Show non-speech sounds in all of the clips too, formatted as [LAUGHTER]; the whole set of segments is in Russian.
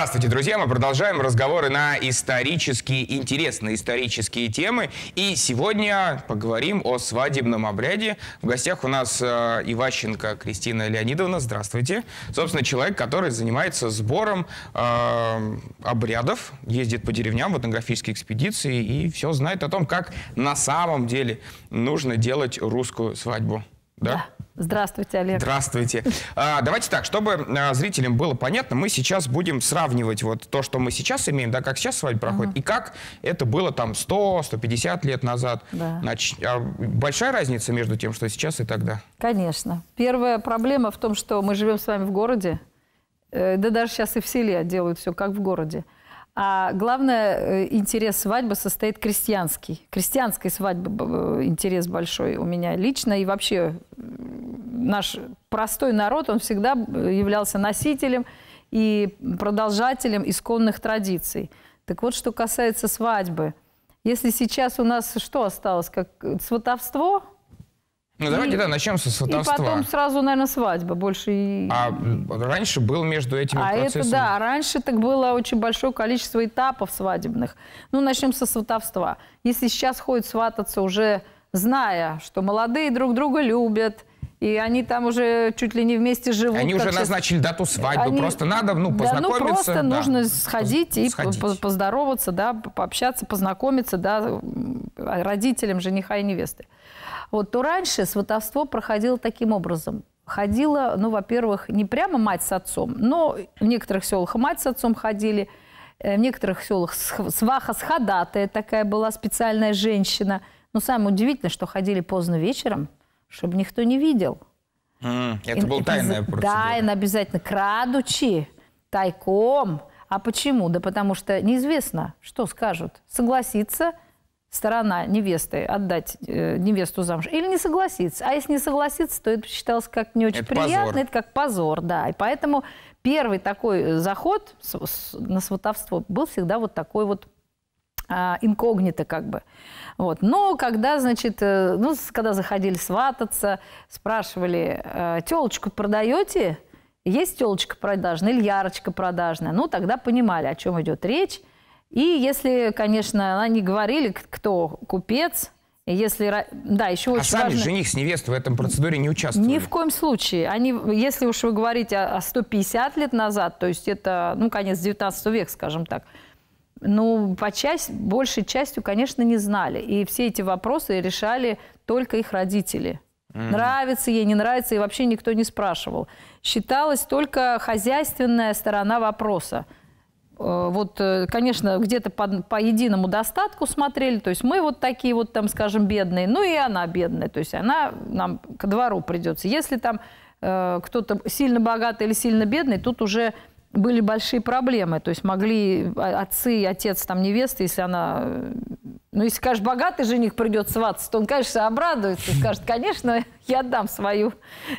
Здравствуйте, друзья! Мы продолжаем разговоры на исторические, интересные исторические темы. И сегодня поговорим о свадебном обряде. В гостях у нас э, Иващенко Кристина Леонидовна. Здравствуйте! Собственно, человек, который занимается сбором э, обрядов, ездит по деревням в этнографические экспедиции и все знает о том, как на самом деле нужно делать русскую свадьбу. Да? да. Здравствуйте, Олег. Здравствуйте. А, давайте так, чтобы а, зрителям было понятно, мы сейчас будем сравнивать вот то, что мы сейчас имеем, да, как сейчас с вами проходит, ага. и как это было там 100-150 лет назад. Да. Нач... А большая разница между тем, что сейчас и тогда? Конечно. Первая проблема в том, что мы живем с вами в городе, э, да даже сейчас и в селе делают все как в городе. А главное, э, интерес свадьбы состоит крестьянский. Крестьянской свадьбы э, интерес большой у меня лично. И вообще наш простой народ, он всегда э, являлся носителем и продолжателем исконных традиций. Так вот, что касается свадьбы. Если сейчас у нас что осталось? Как сватовство – ну, давайте, да, начнем со сватовства. И потом сразу, наверное, свадьба больше. А раньше был между этими а процессами? это, да, раньше так было очень большое количество этапов свадебных. Ну, начнем со сватовства. Если сейчас ходят свататься уже, зная, что молодые друг друга любят, и они там уже чуть ли не вместе живут. Они уже сейчас. назначили дату свадьбы, они... просто надо ну, познакомиться. Да, ну, просто да. нужно сходить Поз... и сходить. поздороваться, да, пообщаться, познакомиться да, родителям жениха и невесты. Вот, то раньше сватовство проходило таким образом ходила, ну, во-первых, не прямо мать с отцом, но в некоторых селах мать с отцом ходили, э, в некоторых селах сваха с ходатая такая была специальная женщина. Но самое удивительное, что ходили поздно вечером, чтобы никто не видел. Mm, это была тайная процедура. Тайна обязательно, крадучи, тайком. А почему? Да потому что неизвестно, что скажут. согласиться сторона невесты отдать э, невесту замуж или не согласиться. А если не согласиться, то это считалось как не очень это приятно, позор. это как позор, да. И поэтому первый такой э, заход с, с, на сватовство был всегда вот такой вот а, инкогнито как бы. Вот. Но когда, значит, э, ну, когда заходили свататься, спрашивали, э, телочку продаете? Есть телочка продажная или ярочка продажная? Ну, тогда понимали, о чем идет речь. И если, конечно, они говорили, кто купец, если, да, еще а очень а сами важно... жених с невестой в этом процедуре не участвовали? Ни в коем случае. Они, если уж вы говорите о 150 лет назад, то есть это, ну, конец 19 века, скажем так, ну, по часть, большей частью, конечно, не знали. И все эти вопросы решали только их родители. Mm-hmm. Нравится ей, не нравится, и вообще никто не спрашивал. Считалась только хозяйственная сторона вопроса – Э, вот, э, конечно, где-то по, по единому достатку смотрели, то есть мы вот такие вот там, скажем, бедные, ну и она бедная, то есть она нам к двору придется. Если там э, кто-то сильно богатый или сильно бедный, тут уже были большие проблемы, то есть могли отцы, отец там невесты, если она, э, ну если, конечно, богатый жених придет свататься, то он, конечно, обрадуется, скажет, конечно, я дам свою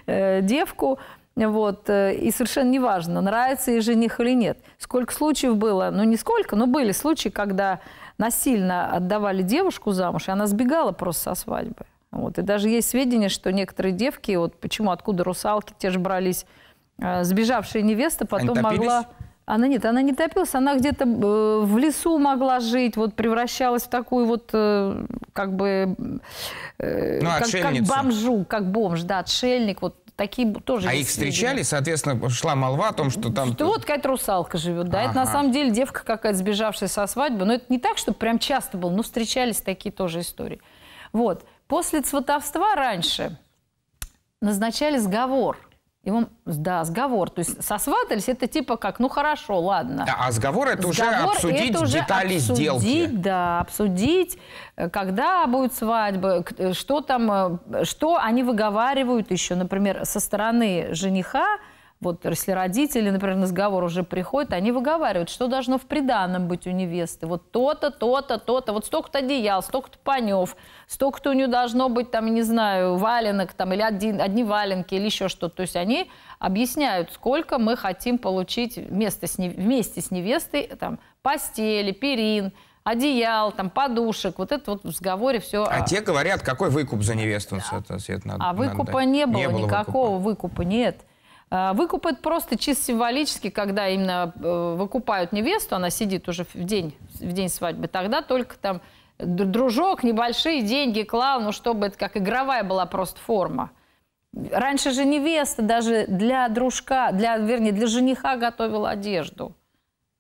э, девку, вот, э, и совершенно неважно, нравится ей жених или нет. Сколько случаев было, ну не сколько, но были случаи, когда насильно отдавали девушку замуж, и она сбегала просто со свадьбы. Вот. И даже есть сведения, что некоторые девки, вот почему, откуда русалки те же брались, э, сбежавшая невеста потом Они могла... Она нет, она не топилась, она где-то э, в лесу могла жить, вот превращалась в такую вот как бы ну, как, как бомжу, как бомж, да, отшельник, вот такие тоже А их встречали, видимо. соответственно, шла молва о том, что там... Что вот какая-то русалка живет, да, ага. это на самом деле девка какая-то сбежавшая со свадьбы, но это не так, чтобы прям часто было, но встречались такие тоже истории. Вот. После сватовства раньше назначали сговор – и Его, да, сговор. То есть сосватались это типа как, ну хорошо, ладно. Да, а сговор это сговор уже обсудить это уже детали обсудить, сделки. Да, обсудить, э, когда будет свадьба, э, что там, э, что они выговаривают еще, например, со стороны жениха, вот если родители, например, на разговор уже приходят, они выговаривают, что должно в приданном быть у невесты. Вот то-то, то-то, то-то, вот столько-то одеял, столько-то панев, столько-то у нее должно быть, там, не знаю, валенок, там, или один, одни валенки, или еще что-то. То есть они объясняют, сколько мы хотим получить вместо с, вместе с невестой, там, постели, перин, одеял, там, подушек. Вот это вот в разговоре все. А те говорят, какой выкуп за невесту, да. соответственно. А выкупа надо... не было, не было никакого выкупа, выкупа нет. А, выкупают просто чисто символически, когда именно э, выкупают невесту, она сидит уже в день, в день свадьбы, тогда только там дружок небольшие деньги клал, ну чтобы это как игровая была просто форма. Раньше же невеста даже для дружка, для, вернее, для жениха готовила одежду.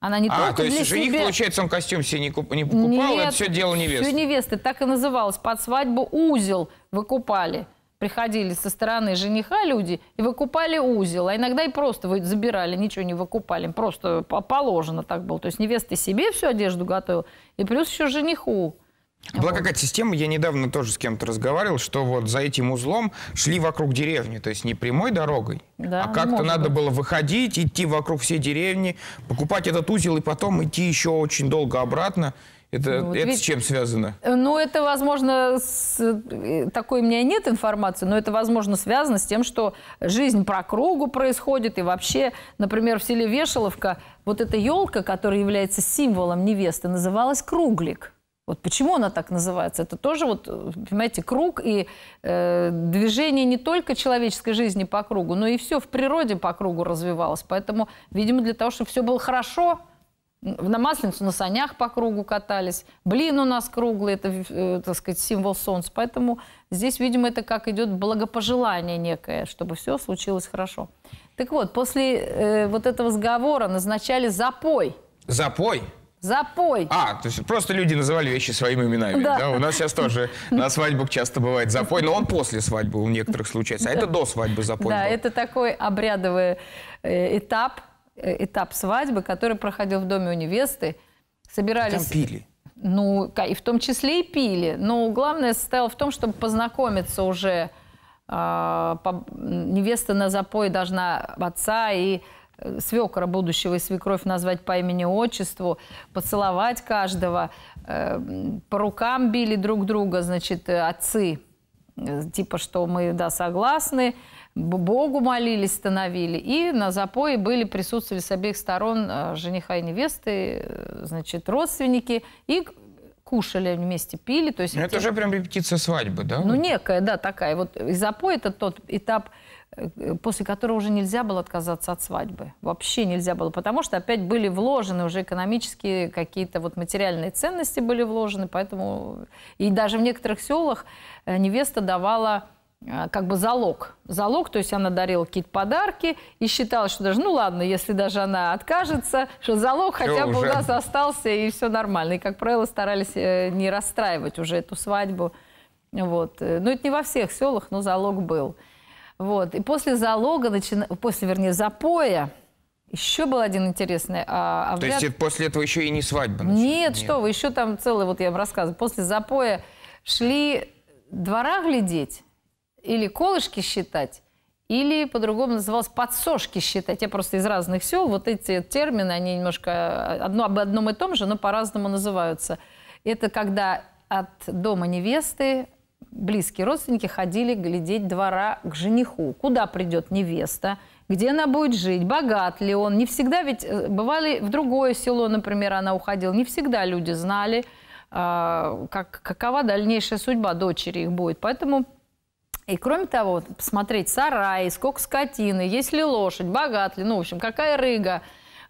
Она не а, только то есть для жених, себя... получается, он костюм себе не, куп... не покупал, Нет, это все дело невесты. Все невесты, так и называлось, под свадьбу узел выкупали приходили со стороны жениха люди и выкупали узел, а иногда и просто вы забирали, ничего не выкупали, просто положено так было. То есть невеста себе всю одежду готовила, и плюс еще жениху. Была вот. какая-то система, я недавно тоже с кем-то разговаривал, что вот за этим узлом шли вокруг деревни, то есть не прямой дорогой, да, а как-то надо быть. было выходить, идти вокруг всей деревни, покупать этот узел и потом идти еще очень долго обратно. Это, ну, вот это ведь, с чем связано? Э, ну, это, возможно, с, э, такой у меня нет информации, но это, возможно, связано с тем, что жизнь про кругу происходит. И вообще, например, в селе Вешаловка вот эта елка, которая является символом невесты, называлась круглик. Вот почему она так называется? Это тоже, вот, э, понимаете, круг и э, движение не только человеческой жизни по кругу, но и все в природе по кругу развивалось. Поэтому, видимо, для того, чтобы все было хорошо, на Масленицу на санях по кругу катались. Блин у нас круглый, это, э, так сказать, символ солнца. Поэтому здесь, видимо, это как идет благопожелание некое, чтобы все случилось хорошо. Так вот, после э, вот этого сговора назначали запой. Запой? Запой. А, то есть просто люди называли вещи своими именами. Да. да? У нас сейчас тоже на свадьбах часто бывает запой, но он после свадьбы у некоторых случается, а да. это до свадьбы запой. Да, был. это такой обрядовый э, этап, Э, этап свадьбы, который проходил в доме у невесты. Собирались... Там пили. Ну, и в том числе и пили. Но главное состояло в том, чтобы познакомиться уже. А, невеста на запой должна отца и э, свекра будущего и свекровь назвать по имени отчеству, поцеловать каждого. Э, по рукам били друг друга, значит, отцы Э, типа, что мы, да, согласны, Богу молились, становили, и на запое были, присутствовали с обеих сторон э, жениха и невесты, э, значит, родственники, и кушали вместе, пили. То есть ну, это те... же прям репетиция свадьбы, да? Ну, некая, да, такая. Вот и запой – это тот этап Э, после которого уже нельзя было отказаться от свадьбы. Вообще нельзя было, потому что опять были вложены уже экономические какие-то вот материальные ценности были вложены, поэтому и даже в некоторых селах э, невеста давала э, как бы залог. Залог, то есть она дарила какие-то подарки и считала, что даже, ну ладно, если даже она откажется, что залог все хотя уже. бы у нас остался и все нормально. И, как правило, старались не расстраивать уже эту свадьбу. Вот. Но ну, это не во всех селах, но залог был. Вот. И после залога, начина... после, вернее, запоя, еще был один интересный а, обряд. А То есть после этого еще и не свадьба? Значит? Нет, Нет, что вы, еще там целый, вот я вам рассказываю. После запоя шли двора глядеть или колышки считать, или по-другому называлось подсошки считать. Я просто из разных сел. Вот эти термины, они немножко одно, об одном и том же, но по-разному называются. Это когда от дома невесты близкие родственники ходили глядеть двора к жениху. Куда придет невеста? Где она будет жить? Богат ли он? Не всегда ведь... Э, бывали в другое село, например, она уходила. Не всегда люди знали, а, как, какова дальнейшая судьба дочери их будет. Поэтому... И кроме того, посмотреть сарай, сколько скотины, есть ли лошадь, богат ли, ну, в общем, какая рыга.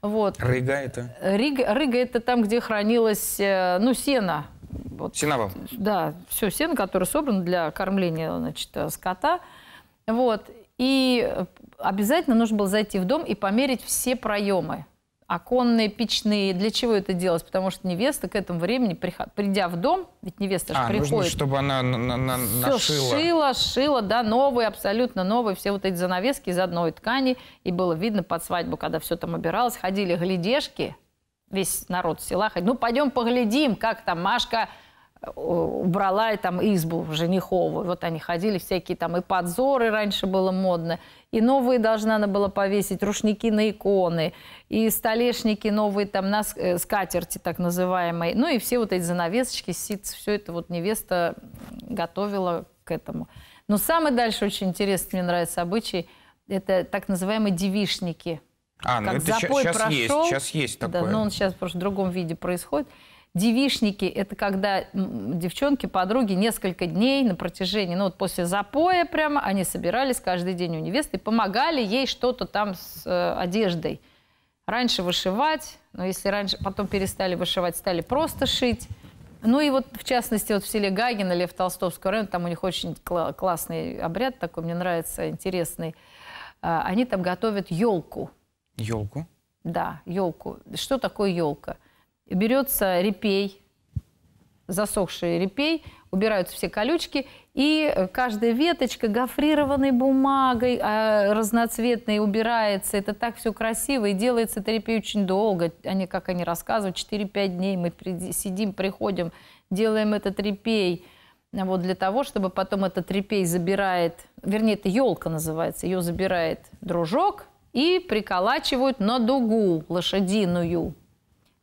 Вот. Рыга это? Рыга, рыга это там, где хранилось, э, ну, сено вот, Сеновал. Да, все сено, которое собрано для кормления значит, э, скота. Вот. И э, обязательно нужно было зайти в дом и померить все проемы. Оконные, печные. Для чего это делать? Потому что невеста к этому времени, придя в дом, ведь невеста а, приходит. Нужно, чтобы она на на все нашила. шила, шила, да, новые, абсолютно новые. Все вот эти занавески из одной ткани. И было видно под свадьбу, когда все там убиралось, Ходили глядешки, весь народ села ходит. Ну, пойдем поглядим, как там Машка э, убрала там избу жениховую. Вот они ходили, всякие там и подзоры раньше было модно, и новые должна она была повесить, рушники на иконы, и столешники новые там на э, скатерти так называемые. Ну и все вот эти занавесочки, ситцы, все это вот невеста готовила к этому. Но самый дальше очень интересный, мне нравится обычай, это так называемые девишники – а, ну это запой сейчас прошел, есть, сейчас есть такое. Да, но он сейчас просто в другом виде происходит. Девишники – это когда девчонки, подруги несколько дней на протяжении, ну вот после запоя прямо, они собирались каждый день у невесты и помогали ей что-то там с э, одеждой. Раньше вышивать, но если раньше, потом перестали вышивать, стали просто шить. Ну и вот, в частности, вот в селе Гагина, Лев Толстовского района, там у них очень кл классный обряд такой, мне нравится, интересный. А, они там готовят елку – Елку? Да, елку. Что такое елка? Берется репей, засохший репей, убираются все колючки, и каждая веточка гофрированной бумагой а, разноцветной убирается. Это так все красиво, и делается это репей очень долго. Они, как они рассказывают, 4-5 дней мы сидим, приходим, делаем этот репей. А, вот для того, чтобы потом этот репей забирает, вернее, это елка называется, ее забирает дружок – и приколачивают на дугу лошадиную.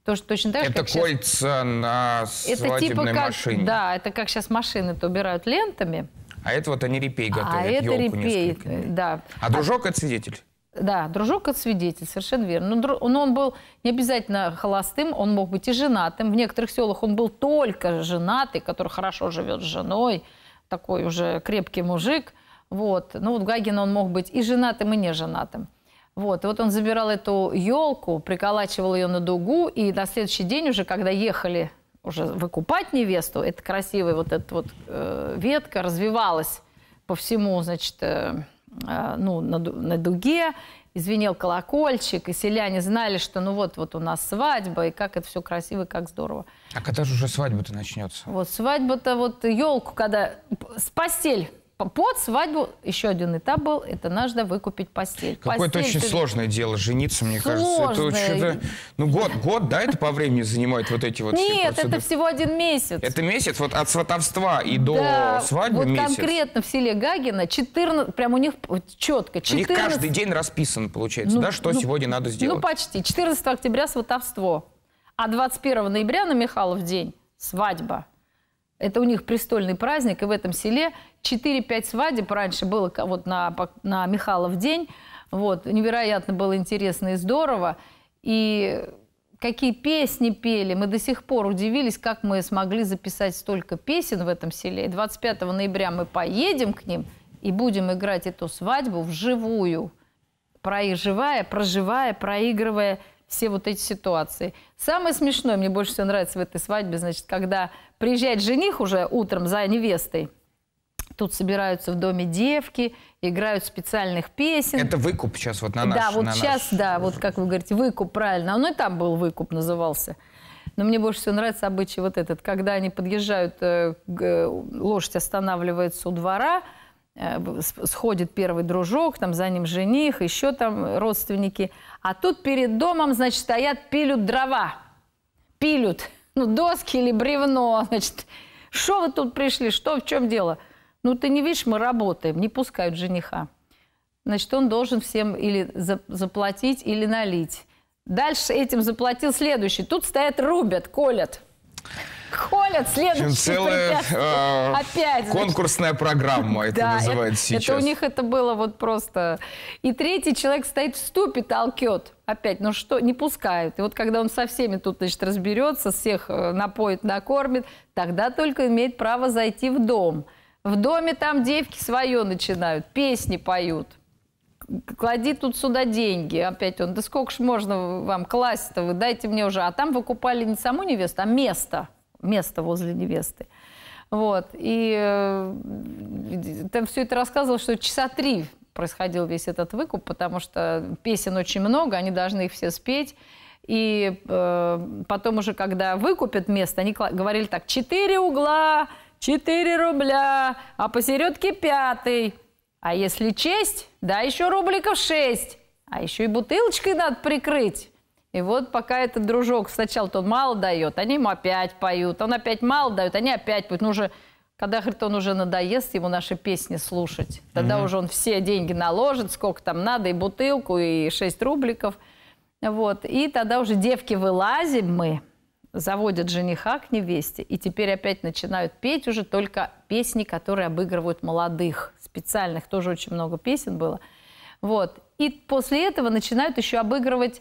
То, что точно так же, это кольца сейчас... на свадебной это типа как... машине. Да, это как сейчас машины-то убирают лентами. А это вот они репей а готовят. А это репей, да. А, а дружок а... от свидетель? Да, дружок от свидетель, совершенно верно. Но, дру... но он был не обязательно холостым, он мог быть и женатым. В некоторых селах он был только женатый, который хорошо живет с женой, такой уже крепкий мужик. Вот. Ну вот Гагин он мог быть и женатым, и не женатым. Вот, и вот он забирал эту елку, приколачивал ее на дугу, и на следующий день уже, когда ехали уже выкупать невесту, эта красивая вот эта вот э, ветка развивалась по всему, значит, э, э, ну, на, на дуге, извинил колокольчик, и селяне знали, что ну вот, вот у нас свадьба, и как это все красиво, и как здорово. А когда же уже свадьба-то начнется? Вот свадьба-то, вот елку, когда с постель под свадьбу еще один этап был, это надо выкупить постель. Какое-то очень ты... сложное дело жениться, мне сложное. кажется. Это Ну, год, год, да, это по времени занимает вот эти вот Нет, все процедуры. это всего один месяц. Это месяц вот от сватовства и до да, свадьбы вот месяц. конкретно в селе Гагина 14, прям у них четко 14... У них каждый день расписан, получается, ну, да, что ну, сегодня надо ну, сделать. Ну, почти. 14 октября сватовство, а 21 ноября на Михалов день свадьба. Это у них престольный праздник, и в этом селе 4-5 свадеб раньше было вот на, на Михалов день. Вот, невероятно было интересно и здорово. И какие песни пели. Мы до сих пор удивились, как мы смогли записать столько песен в этом селе. И 25 ноября мы поедем к ним и будем играть эту свадьбу вживую, проезживая, проживая, проигрывая все вот эти ситуации. Самое смешное, мне больше всего нравится в этой свадьбе, значит, когда приезжает жених уже утром за невестой, тут собираются в доме девки, играют специальных песен. Это выкуп сейчас вот на наш... Да, вот на сейчас, наш... да, вот как вы говорите, выкуп, правильно. Ну и там был выкуп, назывался. Но мне больше всего нравится обычай вот этот, когда они подъезжают, э, э, лошадь останавливается у двора, Э, сходит первый дружок, там за ним жених, еще там родственники. А тут перед домом, значит, стоят, пилют дрова. Пилют. Ну, доски или бревно, [LAUGHS] значит. Что вы тут пришли? Что, в чем дело? Ну, ты не видишь, мы работаем, не пускают жениха. Значит, он должен всем или заплатить, или налить. Дальше этим заплатил следующий. Тут стоят, рубят, колят холят следующий целая э, опять. Конкурсная значит. программа это [LAUGHS] да, называется это, сейчас. Это у них это было вот просто. И третий человек стоит в ступе, толкет. Опять, ну что, не пускают. И вот когда он со всеми тут, значит, разберется, всех э, напоит, накормит, тогда только имеет право зайти в дом. В доме там девки свое начинают, песни поют клади тут сюда деньги. Опять он, да сколько ж можно вам класть-то, вы дайте мне уже. А там выкупали не саму невесту, а место место возле невесты. Вот. И э, там все это рассказывал, что часа три происходил весь этот выкуп, потому что песен очень много, они должны их все спеть. И э, потом уже, когда выкупят место, они говорили так, четыре угла, четыре рубля, а посередке пятый. А если честь, да еще рубликов шесть, А еще и бутылочкой надо прикрыть. И вот пока этот дружок сначала-то он мало дает, они ему опять поют, он опять мало дает, они опять поют. Ну уже, когда, говорит, он уже надоест ему наши песни слушать, тогда mm уже он все деньги наложит, сколько там надо, и бутылку, и 6 рубликов. Вот. И тогда уже девки вылазим мы, заводят жениха к невесте, и теперь опять начинают петь уже только песни, которые обыгрывают молодых, специальных, тоже очень много песен было. Вот. И после этого начинают еще обыгрывать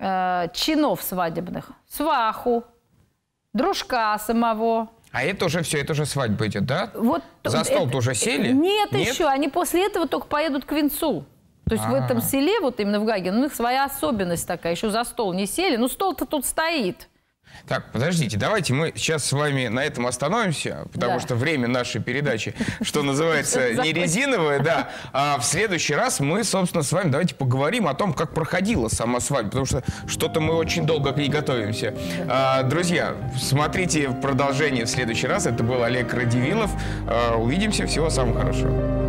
э, чинов свадебных. Сваху, дружка самого. А это уже все, это уже свадьба идет, да? Вот, За стол-то уже э, сели? Нет, нет еще, они после этого только поедут к венцу. То есть а -а -а. в этом а. селе, вот именно в Гаге, у них своя особенность такая, еще за стол не сели. Ну, стол-то тут стоит. Так, подождите, давайте мы сейчас с вами на этом остановимся, потому да. что время нашей передачи, что называется, [LAUGHS] не резиновое, да. А в следующий раз мы, собственно, с вами давайте поговорим о том, как проходила сама свадьба, потому что что-то мы очень долго к ней готовимся. А, друзья, смотрите продолжение в следующий раз. Это был Олег Радивилов. А, увидимся, всего самого хорошего.